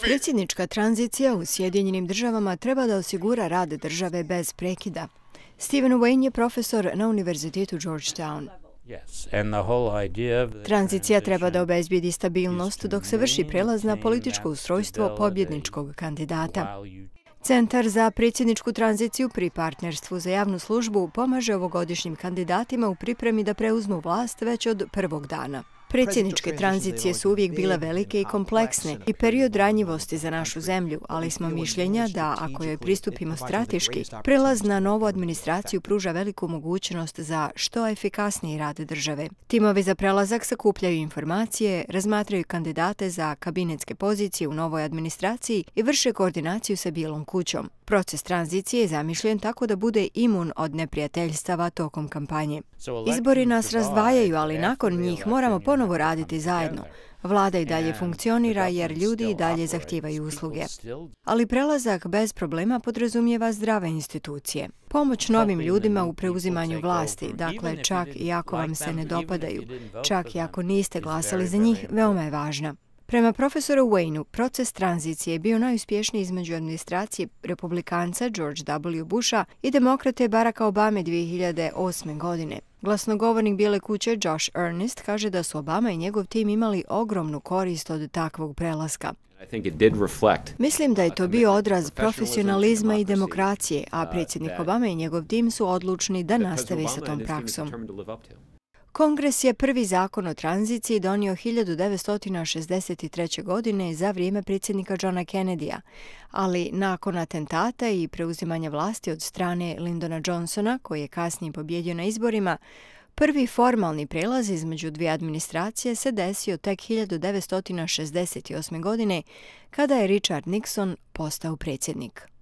Predsjednička tranzicija u Sjedinjenim državama treba da osigura rad države bez prekida. Stephen Wayne je profesor na Univerzitetu Georgetown. Tranzicija treba da obezbijedi stabilnost dok se vrši prelaz na političko ustrojstvo pobjedničkog kandidata. Centar za predsjedničku tranziciju pri partnerstvu za javnu službu pomaže ovogodišnjim kandidatima u pripremi da preuzmu vlast već od prvog dana. Predsjedničke tranzicije su uvijek bila velike i kompleksne i period ranjivosti za našu zemlju, ali smo mišljenja da ako joj pristupimo strateški, prelaz na novu administraciju pruža veliku mogućnost za što efikasniji rad države. Timovi za prelazak sakupljaju informacije, razmatraju kandidate za kabinetske pozicije u novoj administraciji i vrše koordinaciju sa Bijelom kućom. Proces tranzicije je zamišljen tako da bude imun od neprijateljstava tokom kampanje. Izbori nas razdvajaju, ali nakon njih moramo ponovo raditi zajedno. Vlada i dalje funkcionira jer ljudi i dalje zahtijevaju usluge. Ali prelazak bez problema podrazumijeva zdrave institucije. Pomoć novim ljudima u preuzimanju vlasti, dakle čak i ako vam se ne dopadaju, čak i ako niste glasali za njih, veoma je važna. Prema profesoru Wayneu, proces tranzicije je bio najuspješniji između administracije republikanca George W. Busha i demokrate Baracka Obame 2008. godine. Glasnogovornik Bijele kuće Josh Ernest kaže da su Obama i njegov tim imali ogromnu korist od takvog prelaska. Mislim da je to bio odraz profesionalizma i demokracije, a uh, predsjednik Obama i njegov tim su odlučni da nastave sa tom praksom. Kongres je prvi zakon o tranziciji donio 1963. godine za vrijeme predsjednika Johna Kennedy-a, ali nakon atentata i preuzimanja vlasti od strane Lyndona Johnsona, koji je kasnije pobjedio na izborima, prvi formalni prelaz između dvije administracije se desio tek 1968. godine kada je Richard Nixon postao predsjednik.